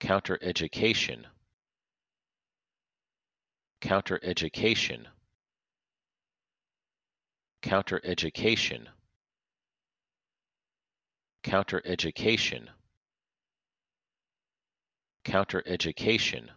counter education counter education counter education counter education counter education